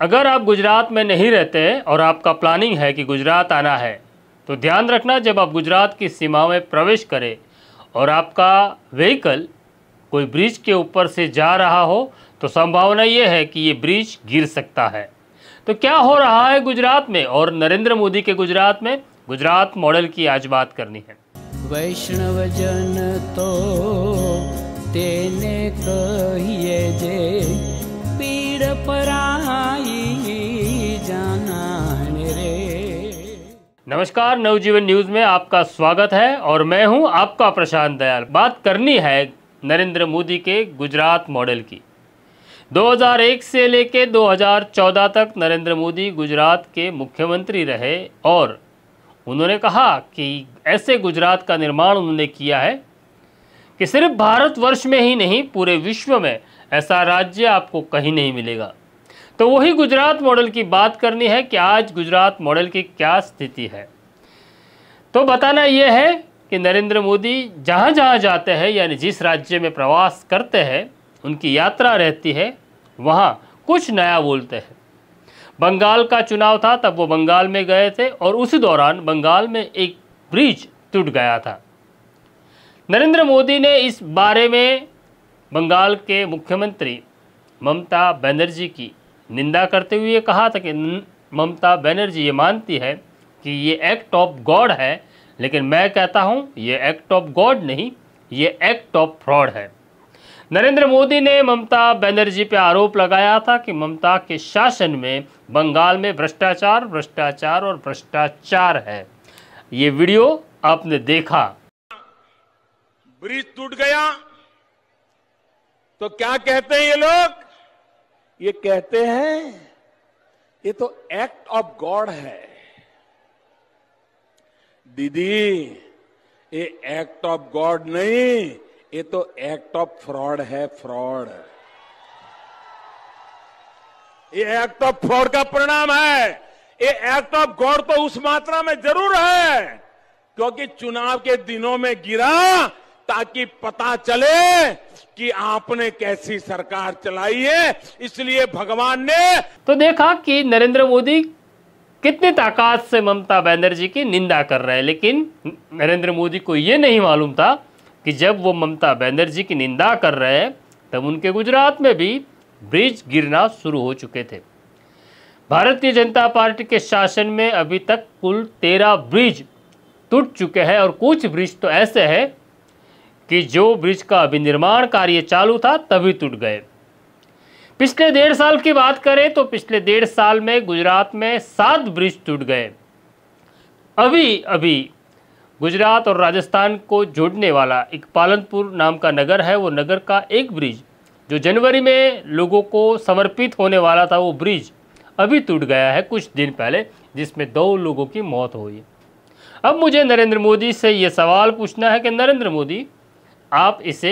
अगर आप गुजरात में नहीं रहते और आपका प्लानिंग है कि गुजरात आना है तो ध्यान रखना जब आप गुजरात की सीमा में प्रवेश करें और आपका व्हीकल कोई ब्रिज के ऊपर से जा रहा हो तो संभावना ये है कि ये ब्रिज गिर सकता है तो क्या हो रहा है गुजरात में और नरेंद्र मोदी के गुजरात में गुजरात मॉडल की आज बात करनी है वैष्णव जन तो तेने कहिए जे पीड़ पर नमस्कार नवजीवन न्यूज में आपका स्वागत है और मैं हूं आपका प्रशांत दयाल बात करनी है नरेंद्र मोदी के गुजरात मॉडल की 2001 से लेकर 2014 तक नरेंद्र मोदी गुजरात के मुख्यमंत्री रहे और उन्होंने कहा कि ऐसे गुजरात का निर्माण उन्होंने किया है कि सिर्फ भारतवर्ष में ही नहीं पूरे विश्व में ऐसा राज्य आपको कहीं नहीं मिलेगा तो वही गुजरात मॉडल की बात करनी है कि आज गुजरात मॉडल की क्या स्थिति है तो बताना यह है कि नरेंद्र मोदी जहाँ जहाँ जाते हैं यानी जिस राज्य में प्रवास करते हैं उनकी यात्रा रहती है वहाँ कुछ नया बोलते हैं बंगाल का चुनाव था तब वो बंगाल में गए थे और उसी दौरान बंगाल में एक ब्रिज टूट गया था नरेंद्र मोदी ने इस बारे में बंगाल के मुख्यमंत्री ममता बनर्जी की निंदा करते हुए कहा था कि ममता बनर्जी ये मानती है कि ये एक्ट ऑफ गॉड है लेकिन मैं कहता हूँ ये एक्ट ऑफ गॉड नहीं ये एक्ट ऑफ फ्रॉड है नरेंद्र मोदी ने ममता बनर्जी पर आरोप लगाया था कि ममता के शासन में बंगाल में भ्रष्टाचार भ्रष्टाचार और भ्रष्टाचार है ये वीडियो आपने देखा ब्रिज टूट गया तो क्या कहते हैं ये लोग ये कहते हैं ये तो एक्ट ऑफ गॉड है दीदी ये एक्ट ऑफ गॉड नहीं ये तो एक्ट ऑफ फ्रॉड है फ्रॉड ये एक्ट ऑफ फ्रॉड का परिणाम है ये एक्ट ऑफ गॉड तो उस मात्रा में जरूर है क्योंकि चुनाव के दिनों में गिरा ताकि पता चले कि आपने कैसी सरकार चलाई है इसलिए भगवान ने तो देखा कि नरेंद्र मोदी कितनी ताकत से ममता बनर्जी की निंदा कर रहे हैं लेकिन नरेंद्र मोदी को ये नहीं मालूम था कि जब वो ममता बनर्जी की निंदा कर रहे हैं तब उनके गुजरात में भी ब्रिज गिरना शुरू हो चुके थे भारतीय जनता पार्टी के शासन में अभी तक कुल तेरह ब्रिज टूट चुके हैं और कुछ ब्रिज तो ऐसे हैं कि जो ब्रिज का अभिनिर्माण कार्य चालू था तभी टूट गए पिछले डेढ़ साल की बात करें तो पिछले डेढ़ साल में गुजरात में सात ब्रिज टूट गए अभी अभी गुजरात और राजस्थान को जोड़ने वाला एक पालनपुर नाम का नगर है वो नगर का एक ब्रिज जो जनवरी में लोगों को समर्पित होने वाला था वो ब्रिज अभी टूट गया है कुछ दिन पहले जिसमें दो लोगों की मौत हुई अब मुझे नरेंद्र मोदी से ये सवाल पूछना है कि नरेंद्र मोदी आप इसे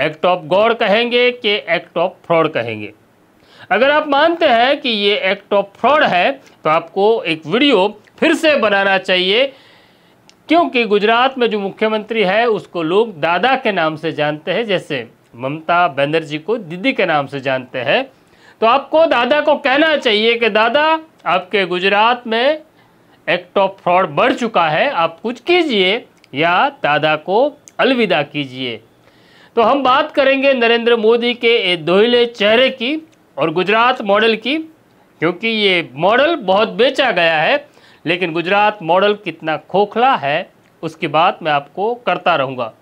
एक्ट ऑफ गॉड कहेंगे कि एक्ट ऑफ फ्रॉड कहेंगे अगर आप मानते हैं कि ये एक्ट ऑफ फ्रॉड है तो आपको एक वीडियो फिर से बनाना चाहिए क्योंकि गुजरात में जो मुख्यमंत्री है उसको लोग दादा के नाम से जानते हैं जैसे ममता बनर्जी को दीदी के नाम से जानते हैं तो आपको दादा को कहना चाहिए कि दादा आपके गुजरात में एक्ट ऑफ फ्रॉड बढ़ चुका है आप कुछ कीजिए या दादा को अलविदा कीजिए तो हम बात करेंगे नरेंद्र मोदी के दोहिले चेहरे की और गुजरात मॉडल की क्योंकि ये मॉडल बहुत बेचा गया है लेकिन गुजरात मॉडल कितना खोखला है उसकी बात मैं आपको करता रहूँगा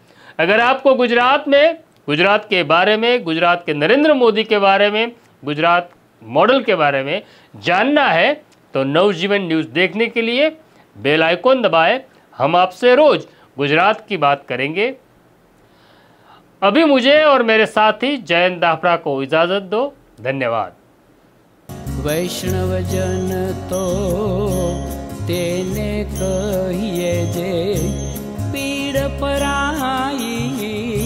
अगर आपको गुजरात में गुजरात के बारे में गुजरात के नरेंद्र मोदी के बारे में गुजरात मॉडल के बारे में जानना है तो नवजीवन न्यूज़ देखने के लिए बेल आइकॉन दबाएं हम आपसे रोज़ गुजरात की बात करेंगे अभी मुझे और मेरे साथी जयंत दाफरा को इजाज़त दो धन्यवाद वैष्णव जन तो तेने कहिए जे पीड़ पराई